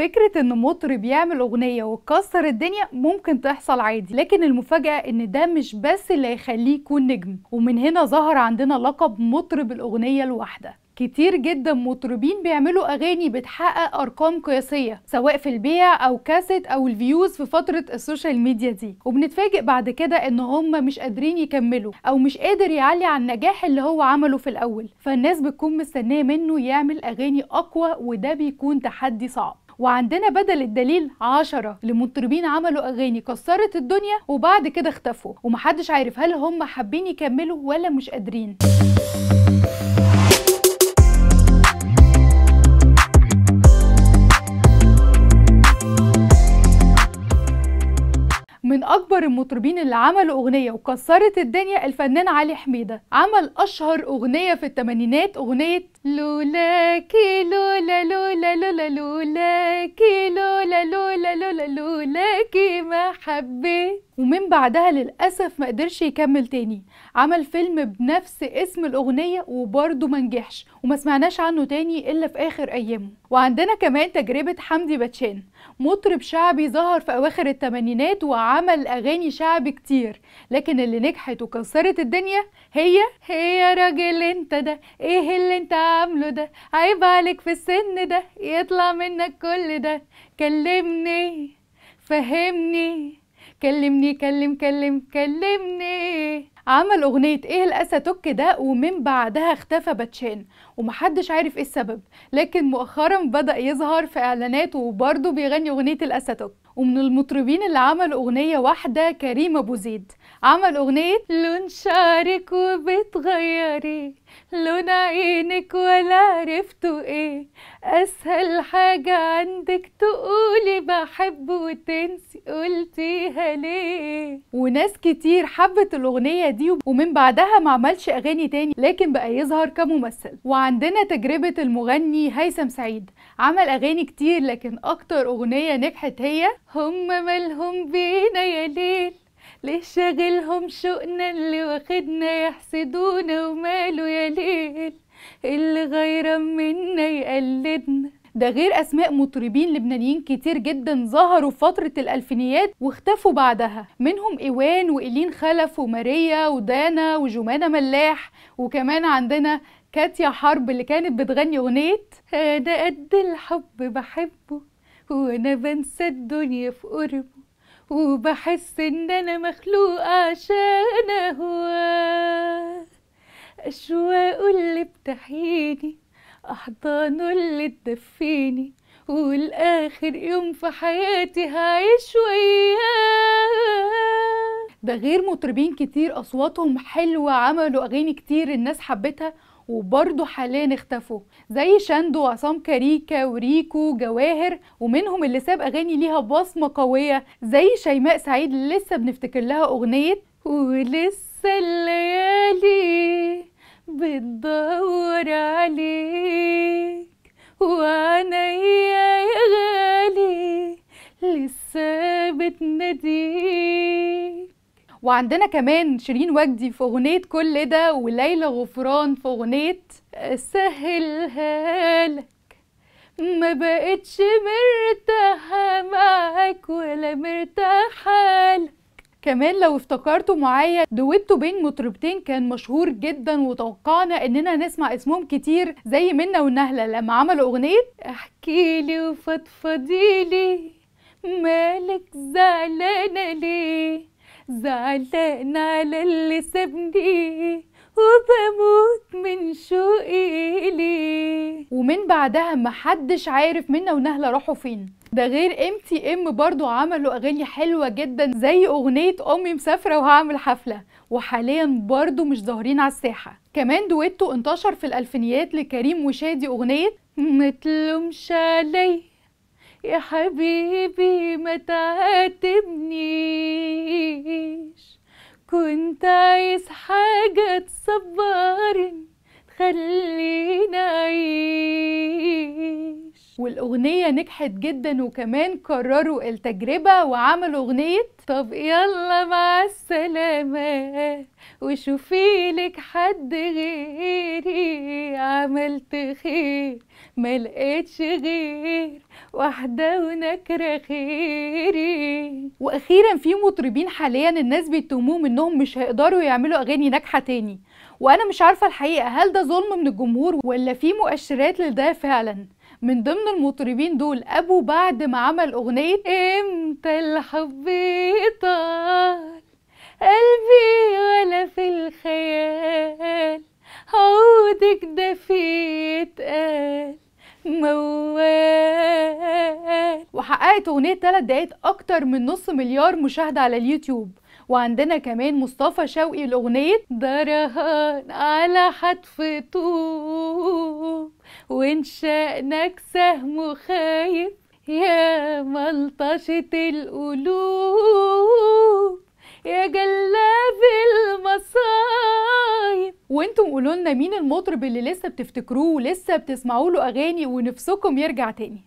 فكرة ان مطرب يعمل اغنية وتكسر الدنيا ممكن تحصل عادي لكن المفاجأة ان ده مش بس اللي هيخليه يكون نجم ومن هنا ظهر عندنا لقب مطرب الاغنية الواحدة كتير جدا مطربين بيعملوا اغاني بتحقق ارقام قياسيه سواء في البيع او كاسيت او الفيوز في فتره السوشيال ميديا دي وبنتفاجئ بعد كده ان هم مش قادرين يكملوا او مش قادر يعلي على النجاح اللي هو عمله في الاول فالناس بتكون مستنيه منه يعمل اغاني اقوى وده بيكون تحدي صعب وعندنا بدل الدليل عشرة لمطربين عملوا أغاني كسرت الدنيا وبعد كده اختفوا ومحدش عارف هل هم حابين يكملوا ولا مش قادرين من اكبر المطربين اللي عملوا اغنيه وكسرت الدنيا الفنان علي حميده عمل اشهر اغنيه في الثمانينات اغنيه لولاكي لولا لولا لولا لولاكي لولا لولا لولا لولاكي ما حبيت ومن بعدها للأسف ما قدرش يكمل تاني عمل فيلم بنفس اسم الأغنية وبرضه ما نجحش وما سمعناش عنه تاني إلا في آخر أيامه وعندنا كمان تجربة حمدي باتشان مطرب شعبي ظهر في أواخر التمانينات وعمل أغاني شعب كتير لكن اللي نجحت وكسرت الدنيا هي هي يا راجل انت ده ايه اللي انت عامله ده عيب عليك في السن ده يطلع منك كل ده كلمني فهمني كلمني كلم كلم كلمني عمل أغنية إيه الأسى توك ده ومن بعدها اختفى باتشان ومحدش عارف إيه السبب لكن مؤخرا بدأ يظهر في إعلانات وبرضه بيغني أغنية الأسى توك ومن المطربين اللي عملوا أغنية واحدة كريم أبو زيد عمل أغنية لون شعرك وبتغيري لون عينك ولا عرفتوا ايه أسهل حاجة عندك تقولي بحب وتنسي قلتيها ليه وناس كتير حبت الأغنية دي ومن بعدها ما عملش أغاني تاني لكن بقى يظهر كممثل وعندنا تجربة المغني هيثم سعيد عمل أغاني كتير لكن أكتر أغنية نجحت هي هم مالهم بينا يا ليه ليه شاغلهم شوقنا اللي واخدنا يحسدونا وماله يا ليل اللي غيران منا يقلدنا ده غير أسماء مطربين لبنانيين كتير جدا ظهروا في فترة الألفينيات واختفوا بعدها منهم إيوان وإيلين خلف وماريا ودانا وجمانة ملاح وكمان عندنا كاتيا حرب اللي كانت بتغني أغنية أنا قد الحب بحبه وأنا بنسى الدنيا في قربه وبحس ان انا مخلوقة عشان اهواه اشواقه اللي بتحييني احضانه اللي تدفيني والاخر يوم في حياتي هعيش وياه ده غير مطربين كتير اصواتهم حلوه عملوا اغاني كتير الناس حبتها وبرضه حاليا اختفوا زي شاندو وعصام كاريكا وريكو جواهر ومنهم اللي ساب اغاني ليها بصمه قويه زي شيماء سعيد اللي لسه بنفتكر لها اغنيه ولسه الليالي بتدور عليك وانا وعندنا كمان شيرين وجدي في اغنيه كل ده وليلى غفران في اغنيه سهلها لك ما بقتش مرتاحة معاك ولا مرتاحة لك كمان لو افتكرتوا معايا دويتو بين مطربتين كان مشهور جدا وتوقعنا اننا نسمع اسمهم كتير زي منا ونهلة لما عملوا اغنية احكيلي وفضفضيلي مالك زعلانة ليه زعلان على اللي سابني وبموت من شوقي ليه ومن بعدها محدش عارف منا ونهلة راحوا فين ده غير ام تي ام برضو عملوا اغاني حلوه جدا زي اغنيه امي مسافره وهعمل حفله وحاليا برضو مش ظاهرين على الساحه كمان دويتو انتشر في الالفينيات لكريم وشادي اغنيه متلومش عليا يا حبيبي ما تعاتبنيش كنت عايز حاجة تصبرني تخليني عيش والأغنية نجحت جدا وكمان كرروا التجربة وعملوا أغنية طب يلا مع السلامة وشوفي لك حد غيري عملت خير ما لقيتش غير واحده ونكره خيري واخيرا في مطربين حاليا الناس بيتهموهم انهم مش هيقدروا يعملوا اغاني ناجحه تاني وانا مش عارفه الحقيقه هل ده ظلم من الجمهور ولا في مؤشرات لده فعلا من ضمن المطربين دول ابو بعد ما عمل اغنيه امتى الحب يطال قلبي ولا في الخيال عودك دفيت قال موال وحققت اغنيه 3 دقايق اكتر من نص مليار مشاهده على اليوتيوب وعندنا كمان مصطفى شوقي لأغنية درهان على حتف طوب وإن شأنك سهم خايف يا ملطشة القلوب يا جل وقولوا لنا مين المطرب اللي لسه بتفتكروه ولسه بتسمعوا له اغاني ونفسكم يرجع تاني